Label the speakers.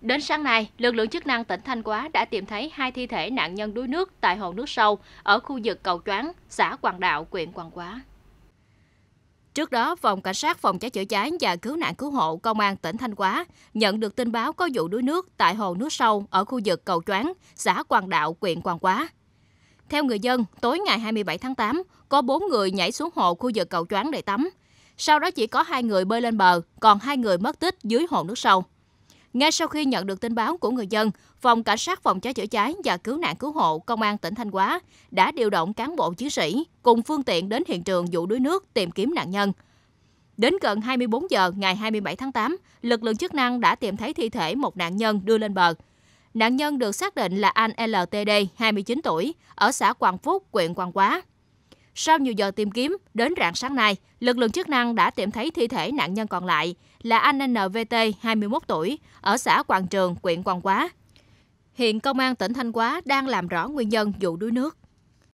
Speaker 1: Đến sáng nay, lực lượng chức năng tỉnh Thanh Hóa đã tìm thấy hai thi thể nạn nhân đuối nước tại hồ nước sâu ở khu vực Cầu Choáng, xã Quảng Đạo, huyện Quảng Hóa. Trước đó, Phòng Cảnh sát Phòng cháy chữa cháy và Cứu nạn Cứu hộ Công an tỉnh Thanh Hóa nhận được tin báo có vụ đuối nước tại hồ nước sâu ở khu vực Cầu Choáng, xã Quảng Đạo, huyện Quảng Hóa. Theo người dân, tối ngày 27 tháng 8, có 4 người nhảy xuống hồ khu vực Cầu Choáng để tắm. Sau đó chỉ có hai người bơi lên bờ, còn hai người mất tích dưới hồ nước sâu. Ngay sau khi nhận được tin báo của người dân, Phòng Cảnh sát Phòng cháy chữa cháy và Cứu nạn Cứu hộ Công an tỉnh Thanh Hóa đã điều động cán bộ chiến sĩ cùng phương tiện đến hiện trường vụ đuối nước tìm kiếm nạn nhân. Đến gần 24 giờ ngày 27 tháng 8, lực lượng chức năng đã tìm thấy thi thể một nạn nhân đưa lên bờ. Nạn nhân được xác định là anh LTD, 29 tuổi, ở xã Quảng Phúc, huyện Quảng Quá. Sau nhiều giờ tìm kiếm, đến rạng sáng nay, lực lượng chức năng đã tìm thấy thi thể nạn nhân còn lại là anh NVT, 21 tuổi, ở xã Quảng Trường, huyện Quảng Quá. Hiện Công an tỉnh Thanh Hóa đang làm rõ nguyên nhân vụ đuối nước.